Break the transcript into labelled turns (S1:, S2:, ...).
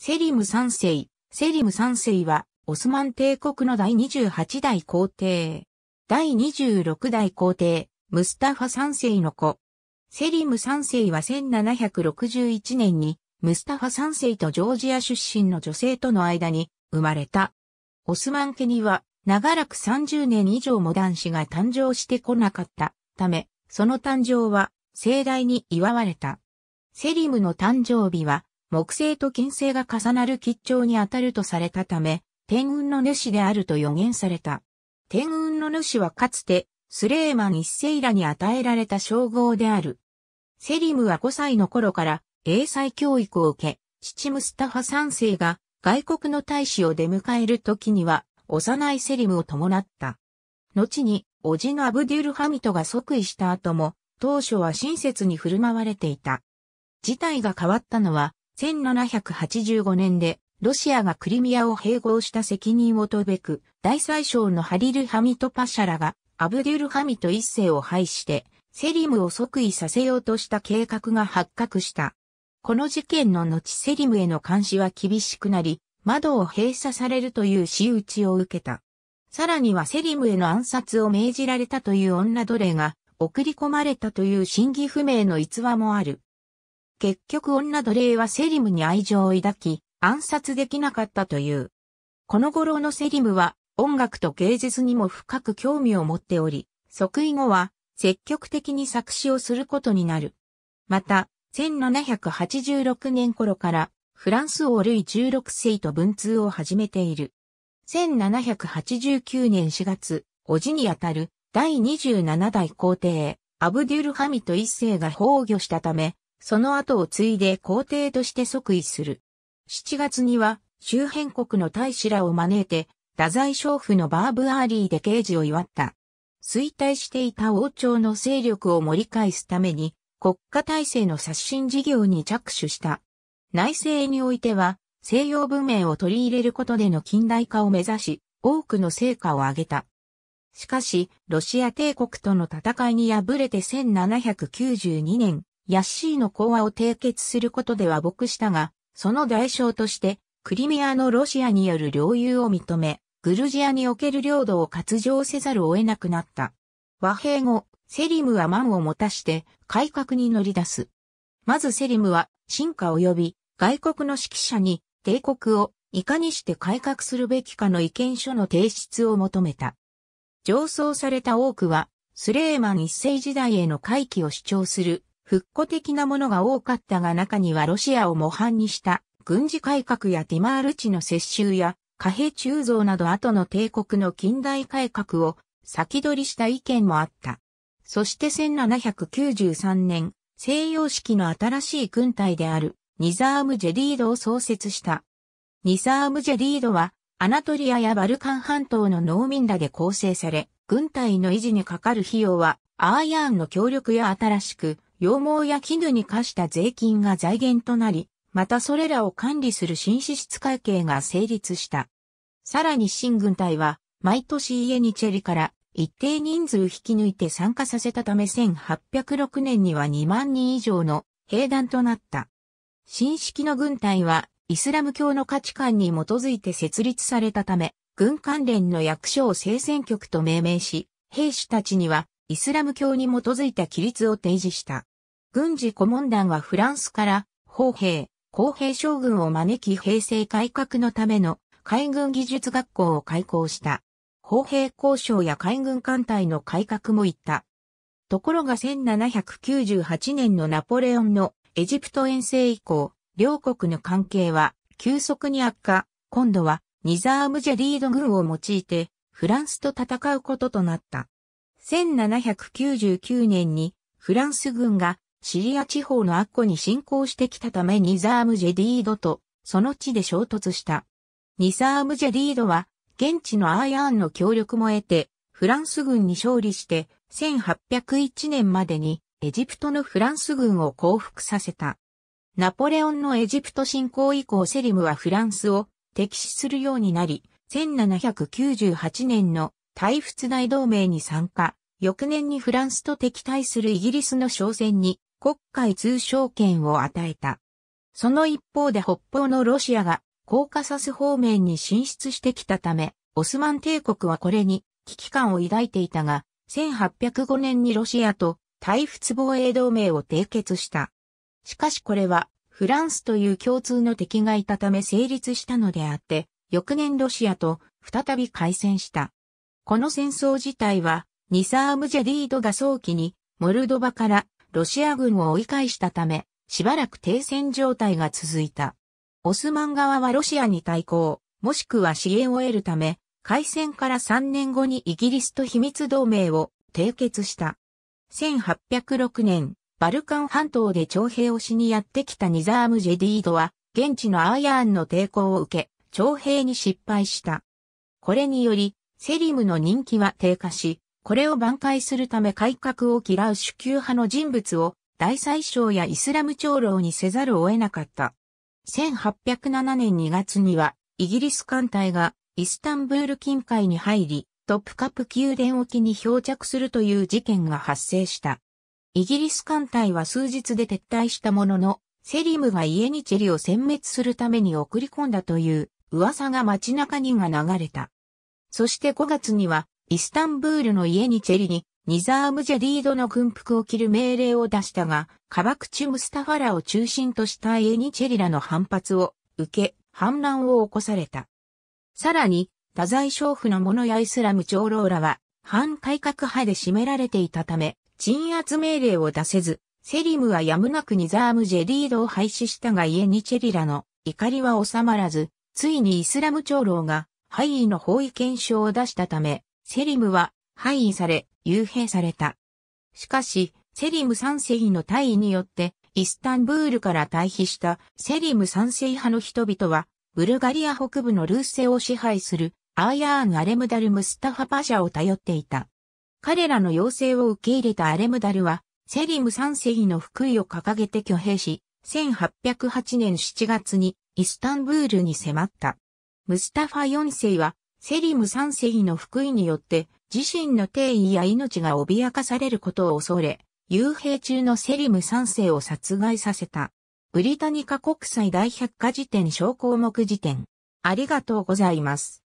S1: セリム三世。セリム三世は、オスマン帝国の第28代皇帝。第26代皇帝、ムスタファ三世の子。セリム三世は1761年に、ムスタファ三世とジョージア出身の女性との間に生まれた。オスマン家には、長らく30年以上も男子が誕生してこなかったため、その誕生は盛大に祝われた。セリムの誕生日は木星と金星が重なる吉兆に当たるとされたため、天運の主であると予言された。天運の主はかつて、スレーマン一世らに与えられた称号である。セリムは5歳の頃から英才教育を受け、父ムスタファ三世が外国の大使を出迎える時には、幼いセリムを伴った。後に、叔父のアブデュルハミトが即位した後も、当初は親切に振る舞われていた。事態が変わったのは、1785年でロシアがクリミアを併合した責任を問うべく、大宰相のハリル・ハミト・パシャラがアブデュル・ハミト一世を廃して、セリムを即位させようとした計画が発覚した。この事件の後セリムへの監視は厳しくなり、窓を閉鎖されるという仕打ちを受けた。さらにはセリムへの暗殺を命じられたという女奴隷が送り込まれたという真偽不明の逸話もある。結局女奴隷はセリムに愛情を抱き、暗殺できなかったという。この頃のセリムは音楽と芸術にも深く興味を持っており、即位後は積極的に作詞をすることになる。また、1786年頃からフランス王ルイ16世と文通を始めている。1789年4月、叔父にあたる第27代皇帝、アブデュルハミト一世が崩御したため、その後を継いで皇帝として即位する。7月には周辺国の大使らを招いて、太宰将府のバーブアーリーで刑事を祝った。衰退していた王朝の勢力を盛り返すために、国家体制の刷新事業に着手した。内政においては、西洋文明を取り入れることでの近代化を目指し、多くの成果を上げた。しかし、ロシア帝国との戦いに敗れて1792年、ヤッシーの講和を締結することで和睦したが、その代償として、クリミアのロシアによる領有を認め、グルジアにおける領土を割譲せざるを得なくなった。和平後、セリムは満を持たして改革に乗り出す。まずセリムは進化及び外国の指揮者に帝国をいかにして改革するべきかの意見書の提出を求めた。上奏された多くはスレーマン一世時代への回帰を主張する復古的なものが多かったが中にはロシアを模範にした軍事改革やティマール地の接収や貨幣鋳造など後の帝国の近代改革を先取りした意見もあった。そして1793年、西洋式の新しい軍隊であるニザーム・ジェディードを創設した。ニザーム・ジェディードはアナトリアやバルカン半島の農民らで構成され、軍隊の維持にかかる費用はアーヤーンの協力や新しく羊毛や絹に課した税金が財源となり、またそれらを管理する新支出会計が成立した。さらに新軍隊は、毎年家にチェリから一定人数引き抜いて参加させたため1806年には2万人以上の兵団となった。新式の軍隊はイスラム教の価値観に基づいて設立されたため、軍関連の役所を聖戦局と命名し、兵士たちにはイスラム教に基づいた規律を提示した。軍事顧問団はフランスから、砲兵、公兵将軍を招き平成改革のための海軍技術学校を開校した。砲兵交渉や海軍艦隊の改革も行った。ところが1798年のナポレオンのエジプト遠征以降、両国の関係は急速に悪化、今度はニザーム・ジェリード軍を用いてフランスと戦うこととなった。1799年にフランス軍がシリア地方のアッコに侵攻してきたためニザームジェディードとその地で衝突した。ニザームジェディードは現地のアーヤーンの協力も得てフランス軍に勝利して1801年までにエジプトのフランス軍を降伏させた。ナポレオンのエジプト侵攻以降セリムはフランスを敵視するようになり、1798年の大仏大同盟に参加。翌年にフランスと敵対するイギリスの商船に国会通商権を与えた。その一方で北方のロシアがコーカサス方面に進出してきたため、オスマン帝国はこれに危機感を抱いていたが、1805年にロシアと対仏防衛同盟を締結した。しかしこれはフランスという共通の敵がいたため成立したのであって、翌年ロシアと再び開戦した。この戦争自体はニサームジェディードが早期にモルドバからロシア軍を追い返したため、しばらく停戦状態が続いた。オスマン側はロシアに対抗、もしくは支援を得るため、開戦から3年後にイギリスと秘密同盟を締結した。1806年、バルカン半島で徴兵をしにやってきたニザーム・ジェディードは、現地のアーヤーンの抵抗を受け、徴兵に失敗した。これにより、セリムの人気は低下し、これを挽回するため改革を嫌う主級派の人物を大宰相やイスラム長老にせざるを得なかった。1807年2月にはイギリス艦隊がイスタンブール近海に入り、トプカプ宮殿沖に漂着するという事件が発生した。イギリス艦隊は数日で撤退したものの、セリムがイエニチェリを殲滅するために送り込んだという噂が街中にが流れた。そして5月にはイスタンブールの家にチェリに、ニザーム・ジャディードの軍服を着る命令を出したが、カバクチュ・ムスタファラを中心としたエニチェリラの反発を受け、反乱を起こされた。さらに、多罪将府の者やイスラム長老らは、反改革派で占められていたため、鎮圧命令を出せず、セリムはやむなくニザーム・ジェリードを廃止したがエニチェリラの怒りは収まらず、ついにイスラム長老が、ハイの包囲検証を出したため、セリムは廃位され、幽閉された。しかし、セリム三世の退位によって、イスタンブールから退避したセリム三世派の人々は、ブルガリア北部のルーセを支配するアーヤーン・アレムダル・ムスタファパシャを頼っていた。彼らの要請を受け入れたアレムダルは、セリム三世の福井を掲げて挙兵し、1808年7月にイスタンブールに迫った。ムスタファ4世はセリム三世の福井によって自身の定位や命が脅かされることを恐れ、幽閉中のセリム三世を殺害させた。ブリタニカ国際大百科事典小項目辞典。ありがとうございます。